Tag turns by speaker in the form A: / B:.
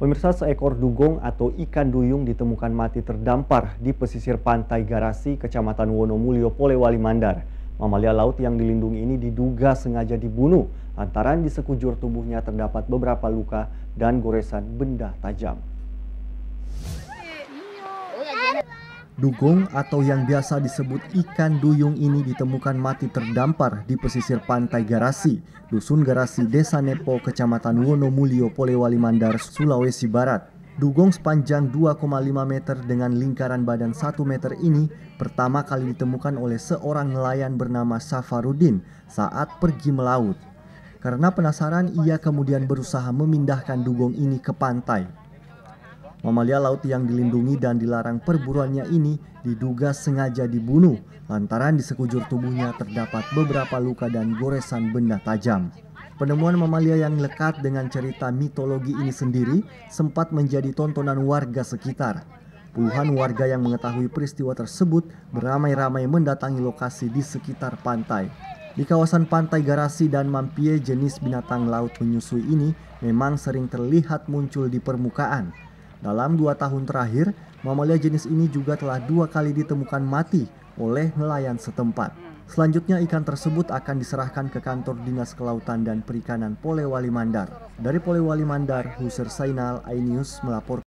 A: Pemirsa seekor dugong atau ikan duyung ditemukan mati terdampar di pesisir pantai Garasi, Kecamatan Wonomulyo, Polewali Mandar. Mamalia laut yang dilindungi ini diduga sengaja dibunuh, lantaran di sekujur tubuhnya terdapat beberapa luka dan goresan benda tajam. Dugong atau yang biasa disebut ikan duyung ini ditemukan mati terdampar di pesisir pantai Garasi, Dusun Garasi, Desa Nepo, Kecamatan Wonomulyo, Polewali Mandar, Sulawesi Barat. Dugong sepanjang 2,5 meter dengan lingkaran badan 1 meter ini pertama kali ditemukan oleh seorang nelayan bernama Safarudin saat pergi melaut. Karena penasaran, ia kemudian berusaha memindahkan dugong ini ke pantai. Mamalia laut yang dilindungi dan dilarang perburuannya ini diduga sengaja dibunuh lantaran di sekujur tubuhnya terdapat beberapa luka dan goresan benda tajam. Penemuan mamalia yang lekat dengan cerita mitologi ini sendiri sempat menjadi tontonan warga sekitar. Puluhan warga yang mengetahui peristiwa tersebut beramai-ramai mendatangi lokasi di sekitar pantai. Di kawasan pantai Garasi dan Mampie jenis binatang laut menyusui ini memang sering terlihat muncul di permukaan dalam dua tahun terakhir, mamalia jenis ini juga telah dua kali ditemukan mati oleh nelayan setempat. Selanjutnya ikan tersebut akan diserahkan ke kantor Dinas Kelautan dan Perikanan Polewali Mandar. Dari Polewali Mandar, Husser Sainal, iNews melaporkan.